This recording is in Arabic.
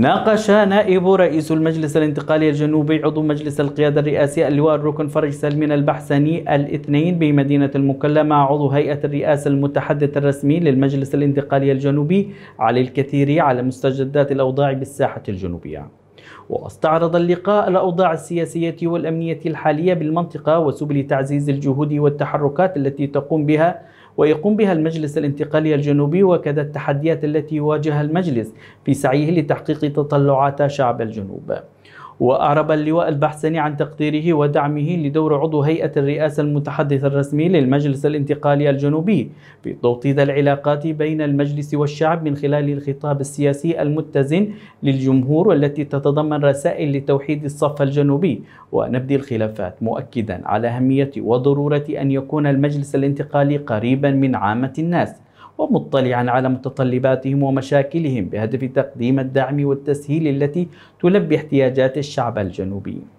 ناقش نائب رئيس المجلس الانتقالي الجنوبي عضو مجلس القيادة الرئاسي اللواء الركن فرج سلمين البحسني الاثنين بمدينة المكلا مع عضو هيئة الرئاسة المتحدث الرسمي للمجلس الانتقالي الجنوبي علي الكثيري على مستجدات الأوضاع بالساحة الجنوبية واستعرض اللقاء الأوضاع السياسية والأمنية الحالية بالمنطقة وسبل تعزيز الجهود والتحركات التي تقوم بها ويقوم بها المجلس الانتقالي الجنوبي وكذا التحديات التي يواجهها المجلس في سعيه لتحقيق تطلعات شعب الجنوب وأعرب اللواء البحسني عن تقديره ودعمه لدور عضو هيئة الرئاسة المتحدث الرسمي للمجلس الانتقالي الجنوبي في توطيد العلاقات بين المجلس والشعب من خلال الخطاب السياسي المتزن للجمهور والتي تتضمن رسائل لتوحيد الصف الجنوبي ونبذ الخلافات مؤكدا على أهمية وضرورة أن يكون المجلس الانتقالي قريبا من عامة الناس ومطلعا على متطلباتهم ومشاكلهم بهدف تقديم الدعم والتسهيل التي تلبي احتياجات الشعب الجنوبي